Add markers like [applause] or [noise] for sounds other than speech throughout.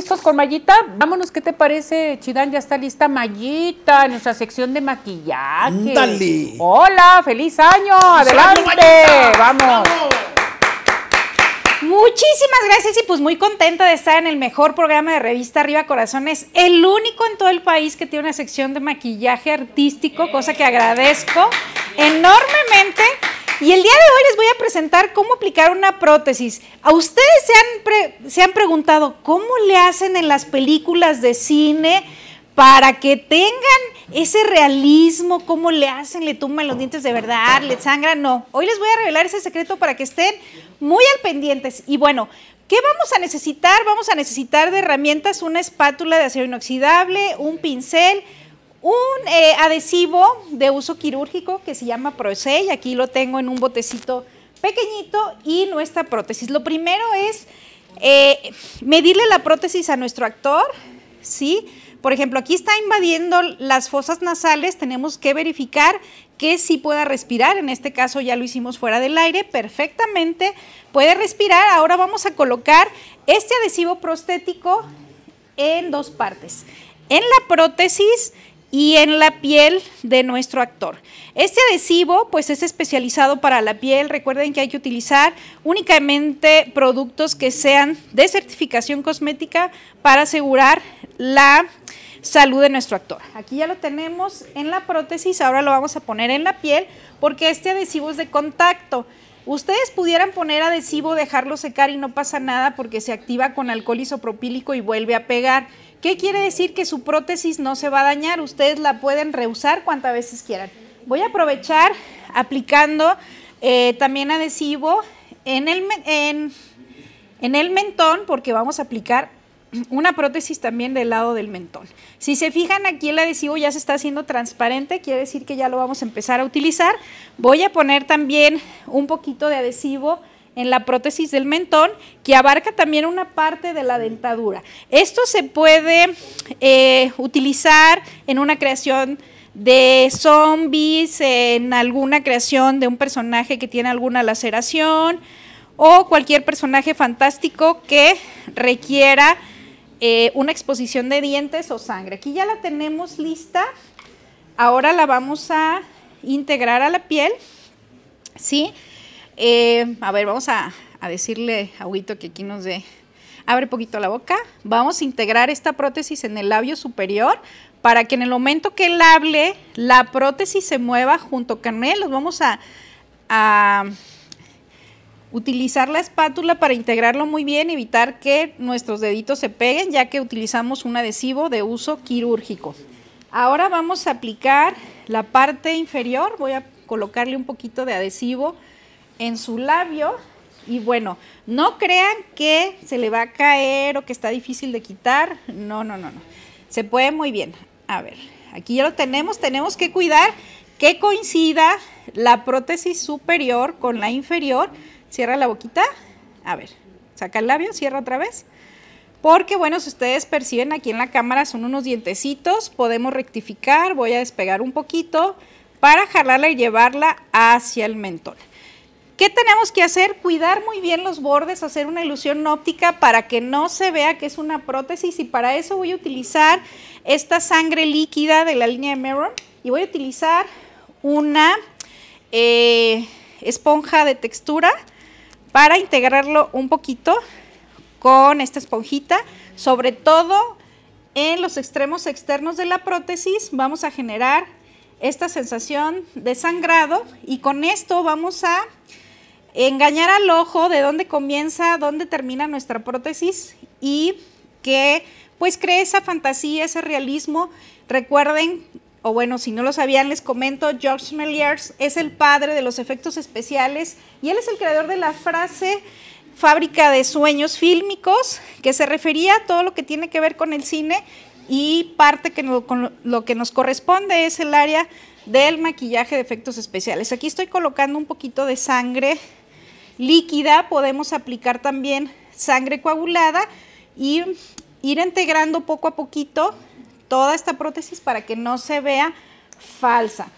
listos con Mayita? Vámonos, ¿qué te parece, Chidán? Ya está lista Mayita, nuestra sección de maquillaje. ¡Dale! Hola, feliz año, adelante. Vamos. Muchísimas gracias y pues muy contenta de estar en el mejor programa de revista Arriba Corazones, el único en todo el país que tiene una sección de maquillaje artístico, cosa que agradezco enormemente. Y el día de hoy les voy a presentar cómo aplicar una prótesis. A ustedes se han, se han preguntado cómo le hacen en las películas de cine para que tengan ese realismo, cómo le hacen, le tumban los dientes de verdad, le sangran, no. Hoy les voy a revelar ese secreto para que estén muy al pendientes. Y bueno, ¿Qué vamos a necesitar? Vamos a necesitar de herramientas una espátula de acero inoxidable, un pincel, un eh, adhesivo de uso quirúrgico que se llama y aquí lo tengo en un botecito pequeñito y nuestra prótesis. Lo primero es eh, medirle la prótesis a nuestro actor, ¿sí? Por ejemplo, aquí está invadiendo las fosas nasales, tenemos que verificar que sí pueda respirar, en este caso ya lo hicimos fuera del aire, perfectamente puede respirar. Ahora vamos a colocar este adhesivo prostético en dos partes. En la prótesis y en la piel de nuestro actor. Este adhesivo pues es especializado para la piel, recuerden que hay que utilizar únicamente productos que sean de certificación cosmética para asegurar la salud de nuestro actor. Aquí ya lo tenemos en la prótesis, ahora lo vamos a poner en la piel porque este adhesivo es de contacto. Ustedes pudieran poner adhesivo, dejarlo secar y no pasa nada porque se activa con alcohol isopropílico y vuelve a pegar. ¿Qué quiere decir que su prótesis no se va a dañar? Ustedes la pueden reusar cuantas veces quieran. Voy a aprovechar aplicando eh, también adhesivo en el, en el mentón porque vamos a aplicar una prótesis también del lado del mentón. Si se fijan aquí el adhesivo ya se está haciendo transparente, quiere decir que ya lo vamos a empezar a utilizar. Voy a poner también un poquito de adhesivo en la prótesis del mentón, que abarca también una parte de la dentadura. Esto se puede eh, utilizar en una creación de zombies, en alguna creación de un personaje que tiene alguna laceración o cualquier personaje fantástico que requiera eh, una exposición de dientes o sangre. Aquí ya la tenemos lista. Ahora la vamos a integrar a la piel, ¿sí? sí eh, a ver, vamos a, decirle a que aquí nos dé. Abre poquito la boca. Vamos a integrar esta prótesis en el labio superior para que en el momento que él hable, la prótesis se mueva junto con él. Los vamos a utilizar la espátula para integrarlo muy bien, evitar que nuestros deditos se peguen, ya que utilizamos un adhesivo de uso quirúrgico. Ahora vamos a aplicar la parte inferior. Voy a colocarle un poquito de adhesivo en su labio. Y bueno, no crean que se le va a caer o que está difícil de quitar. No, no, no, no. Se puede muy bien. A ver, aquí ya lo tenemos. Tenemos que cuidar que coincida la prótesis superior con la inferior. Cierra la boquita. A ver, saca el labio, cierra otra vez. Porque bueno, si ustedes perciben aquí en la cámara son unos dientecitos, podemos rectificar, voy a despegar un poquito para jalarla y llevarla hacia el mentón. ¿Qué tenemos que hacer? Cuidar muy bien los bordes, hacer una ilusión óptica para que no se vea que es una prótesis y para eso voy a utilizar esta sangre líquida de la línea de Mirror y voy a utilizar una eh, esponja de textura para integrarlo un poquito con esta esponjita, sobre todo en los extremos externos de la prótesis vamos a generar esta sensación de sangrado y con esto vamos a engañar al ojo de dónde comienza, dónde termina nuestra prótesis y que pues cree esa fantasía, ese realismo. Recuerden, o bueno, si no lo sabían, les comento, George Meliers es el padre de los efectos especiales y él es el creador de la frase fábrica de sueños fílmicos, que se refería a todo lo que tiene que ver con el cine y parte que con lo que nos corresponde es el área del maquillaje de efectos especiales. Aquí estoy colocando un poquito de sangre líquida, podemos aplicar también sangre coagulada y ir integrando poco a poquito toda esta prótesis para que no se vea falsa.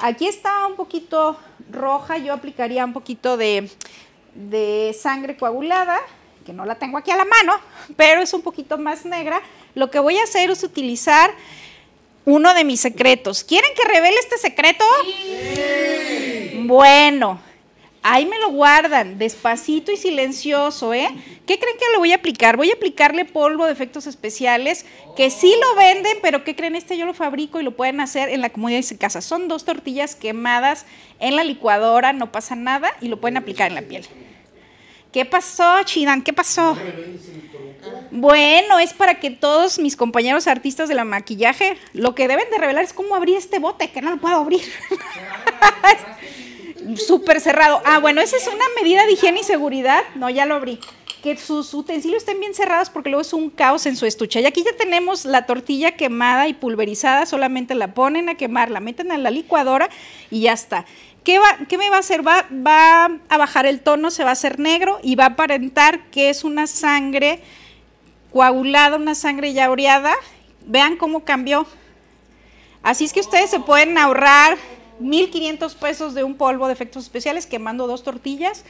Aquí está un poquito roja, yo aplicaría un poquito de, sangre coagulada, que no la tengo aquí a la mano, pero es un poquito más negra. Lo que voy a hacer es utilizar uno de mis secretos. ¿Quieren que revele este secreto? Sí. Bueno, Ahí me lo guardan, despacito y silencioso, ¿eh? ¿Qué creen que le voy a aplicar? Voy a aplicarle polvo de efectos especiales, que sí lo venden, pero ¿qué creen? Este yo lo fabrico y lo pueden hacer en la comodidad de su casa. Son dos tortillas quemadas en la licuadora, no pasa nada, y lo pueden aplicar en la piel. ¿Qué pasó, Chidan? ¿Qué pasó? Bueno, es para que todos mis compañeros artistas de la maquillaje, lo que deben de revelar es cómo abrir este bote, que no lo puedo abrir. [laughs] [laughs] súper cerrado. Ah, bueno, esa es una medida de higiene y seguridad. No, ya lo abrí. Que sus utensilios estén bien cerrados porque luego es un caos en su estuche. Y aquí ya tenemos la tortilla quemada y pulverizada, solamente la ponen a quemar, la meten a la licuadora y ya está. ¿Qué, va, ¿Qué, me va a hacer? Va, va a bajar el tono, se va a hacer negro y va a aparentar que es una sangre coagulada, una sangre ya oreada. Vean cómo cambió. Así es que ustedes se pueden ahorrar 1.500 pesos de un polvo de efectos especiales quemando dos tortillas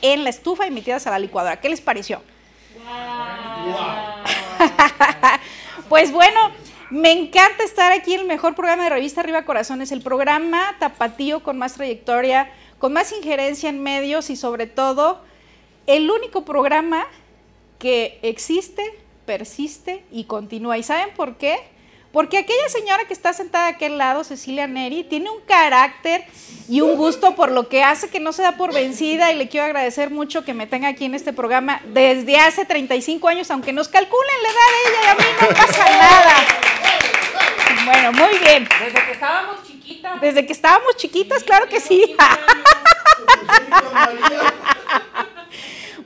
en la estufa y metidas a la licuadora. ¿Qué les pareció? Wow. [laughs] pues bueno, me encanta estar aquí en el mejor programa de revista Arriba Corazones, el programa tapatío con más trayectoria, con más injerencia en medios y sobre todo el único programa que existe, persiste y continúa. ¿Y saben por qué? Porque aquella señora que está sentada a aquel lado, Cecilia Neri, tiene un carácter y un gusto por lo que hace que no se da por vencida y le quiero agradecer mucho que me tenga aquí en este programa desde hace 35 años, aunque nos calculen la edad de ella y a mí no pasa nada. Bueno, muy bien. Desde que estábamos chiquitas. Desde que estábamos chiquitas, claro que sí.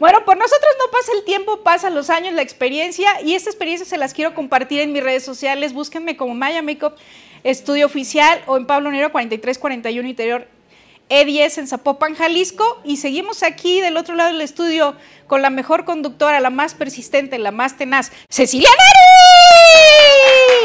Bueno, por nosotros no pasa el tiempo, pasan los años, la experiencia y esta experiencia se las quiero compartir en mis redes sociales. Búsquenme como Maya Makeup Estudio Oficial o en Pablo Nero 4341 Interior E10 en Zapopan, Jalisco. Y seguimos aquí del otro lado del estudio con la mejor conductora, la más persistente, la más tenaz, Cecilia Nari.